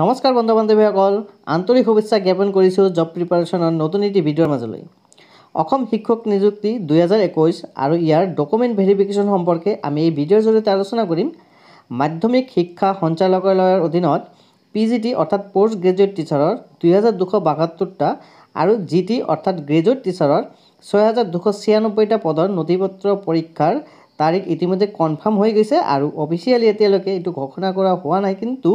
নমস্কাৰ বন্ধু বান্ধৱীসকল আন্তৰিক শুভেচ্ছা জ্ঞাপন কৰিছোঁ জব প্ৰিপাৰেশ্যনৰ নতুন এটি ভিডিঅ'ৰ মাজলৈ অসম শিক্ষক নিযুক্তি দুহেজাৰ একৈছ আৰু ইয়াৰ ডকুমেণ্ট ভেৰিফিকেশ্যন সম্পৰ্কে আমি এই ভিডিঅ'ৰ জৰিয়তে আলোচনা কৰিম মাধ্যমিক শিক্ষা সঞ্চালকালয়ৰ অধীনত পি জি টি অৰ্থাৎ পষ্ট গ্ৰেজুৱেট টিচাৰৰ দুহেজাৰ দুশ বাসত্তৰটা আৰু জি টি অৰ্থাৎ গ্ৰেজুৱেট টিচাৰৰ ছয় হাজাৰ দুশ ছিয়ানব্বৈটা পদৰ নথি পত্ৰ পৰীক্ষাৰ তাৰিখ ইতিমধ্যে কনফাৰ্ম হৈ গৈছে আৰু অফিচিয়েলি এতিয়ালৈকে এইটো ঘোষণা কৰা হোৱা নাই কিন্তু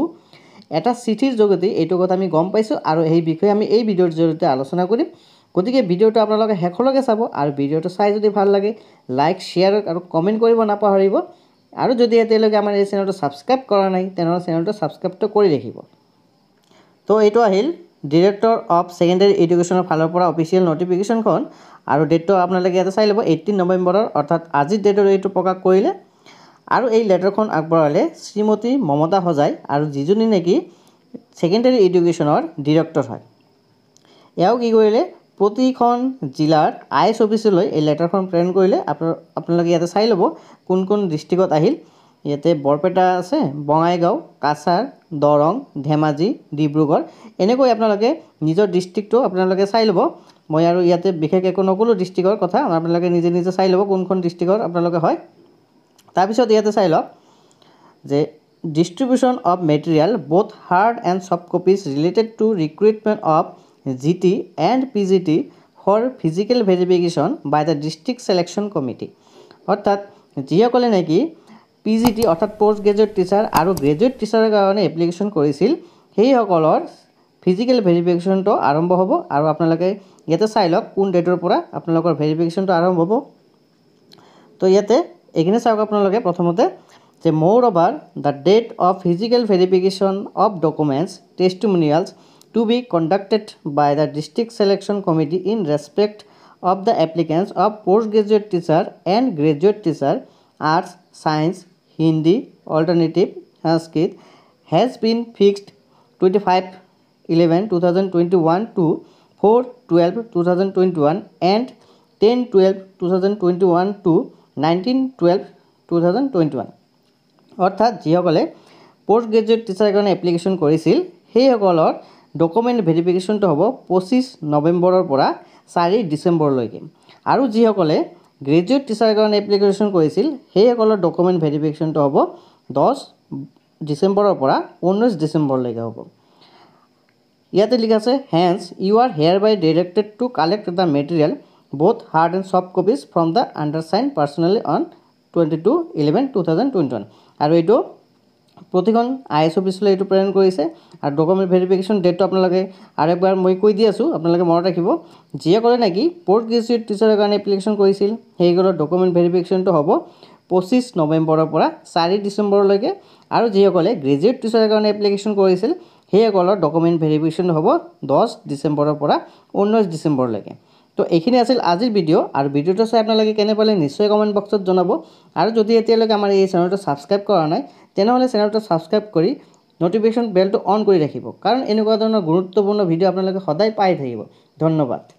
এটা চিঠিৰ যোগেদি এইটো কথা আমি গম পাইছোঁ আৰু সেই বিষয়ে আমি এই ভিডিঅ'ৰ জৰিয়তে আলোচনা কৰিম গতিকে ভিডিঅ'টো আপোনালোকে শেষলৈকে চাব আৰু ভিডিঅ'টো চাই যদি ভাল লাগে লাইক শ্বেয়াৰ আৰু কমেণ্ট কৰিব নাপাহৰিব আৰু যদি এতিয়ালৈকে আমাৰ এই চেনেলটো ছাবস্ক্ৰাইব কৰা নাই তেনেহ'লে চেনেলটো ছাবস্ক্ৰাইবটো কৰি ৰাখিব তো এইটো আহিল ডিৰেক্টৰ অফ ছেকেণ্ডেৰী এডুকেশ্যনৰ ফালৰ পৰা অফিচিয়েল নটিফিকেশ্যনখন আৰু ডেটটো আপোনালোকে ইয়াতে চাই ল'ব এইটিন নৱেম্বৰৰ অৰ্থাৎ আজিৰ ডেটত এইটো প্ৰকাশ কৰিলে আৰু এই লেটাৰখন আগবঢ়ালে শ্ৰীমতী মমতা সজাই আৰু যিজনী নেকি ছেকেণ্ডেৰী এডুকেশ্যনৰ ডিৰেক্টৰ হয় এওঁ কি কৰিলে প্ৰতিখন জিলাৰ আই এছ অফিচলৈ এই লেটাৰখন প্ৰেৰণ কৰিলে আপোনাৰ আপোনালোকে ইয়াতে চাই ল'ব কোন কোন ডিষ্ট্ৰিক্টত আহিল ইয়াতে বৰপেটা আছে বঙাইগাঁও কাছাৰ দৰং ধেমাজি ডিব্ৰুগড় এনেকৈ আপোনালোকে নিজৰ ডিষ্ট্ৰিক্টটো আপোনালোকে চাই ল'ব মই আৰু ইয়াতে বিশেষ একো নক'লোঁ ডিষ্ট্ৰিক্টৰ কথা আপোনালোকে নিজে নিজে চাই ল'ব কোনখন ডিষ্ট্ৰিক্টৰ আপোনালোকে হয় তাৰপিছত ইয়াতে চাই লওক যে distribution of material both hard and soft copies related to recruitment of G T and P G T for physical verification by the district selection committee অৰ্থাৎ যিসকলে নেকি পি জি টি অৰ্থাৎ পষ্ট গ্ৰেজুৱেট টিচাৰ আৰু graduate টিচাৰৰ কাৰণে application কৰিছিল সেইসকলৰ physical ভেৰিফিকেশ্যনটো আৰম্ভ হ'ব আৰু আপোনালোকে ইয়াতে চাই লওক কোন ডেটৰ পৰা আপোনালোকৰ ভেৰিফিকেশ্যনটো আৰম্ভ হ'ব তো ইয়াতে এইখিনি চাওক আপোনালোকে প্ৰথমতে যে moreover the date of physical verification of documents testimonials to be conducted by the district selection committee in respect of the applicants of post graduate teacher and graduate teacher arts science Hindi alternative Sanskrit has been fixed twenty five eleven two thousand twenty one to four twelve two thousand twenty one and ten twelve two thousand twenty one to nineteen twelve two thousand twenty one অৰ্থাৎ যিসকলে post graduate টিচাৰৰ কাৰণে application কৰিছিল সেইসকলৰ document ভেৰিফিকেশ্যনটো হ'ব পঁচিছ নৱেম্বৰৰ পৰা চাৰি ডিচেম্বৰলৈকে আৰু যিসকলে গ্ৰেজুৱেট টিচাৰৰ কাৰণে এপ্লিকেশ্যন কৰিছিল সেইসকলৰ ডকুমেণ্ট ভেৰিফিকেশ্যনটো হ'ব দহ ডিচেম্বৰৰ পৰা ঊনৈছ ডিচেম্বৰলৈকে হ'ব ইয়াতে লিখা আছে hence you are hereby directed to collect the material both hard and soft copies from the undersigned personally on 22-11-2021 আৰু এইটো প্ৰতিখন আই এছ অফিচলৈ এইটো প্ৰেৰণ কৰিছে আৰু ডকুমেণ্ট ভেৰিফিকেশ্যন ডেটটো আপোনালোকে আৰু এবাৰ মই কৈ দি আছোঁ আপোনালোকে মনত ৰাখিব যিয়ে ক'লে নেকি পৰ্ট গ্ৰেজুৱেট টিচাৰৰ কাৰণে এপ্লিকেশ্যন কৰিছিল সেইকাৰণে ডকুমেণ্ট ভেৰিফিকেশ্যনটো হ'ব পঁচিছ নৱেম্বৰৰ পৰা চাৰি ডিচেম্বৰলৈকে আৰু যিসকলে গ্ৰেজুৱেট টিচাৰৰ কাৰণে এপ্লিকেশ্যন কৰিছিল সেইসকলৰ ডকুমেণ্ট ভেৰিফিকেশ্যন হ'ব দহ ডিচেম্বৰৰ পৰা ঊনৈছ ডিচেম্বৰলৈকে তো এইখিনি আছিল আজিৰ ভিডিঅ' আৰু ভিডিঅ'টো চাই আপোনালোকে কেনে পালে নিশ্চয় কমেণ্ট বক্সত জনাব আৰু যদি এতিয়ালৈকে আমাৰ এই চেনেলটো ছাবস্ক্ৰাইব কৰা নাই তেনেহ'লে চেনেলটো ছাবস্ক্ৰাইব কৰি নটিফিকেশ্যন বেলটো অন কৰি ৰাখিব কাৰণ এনেকুৱা ধৰণৰ গুৰুত্বপূৰ্ণ ভিডিঅ' আপোনালোকে সদায় পাই থাকিব ধন্যবাদ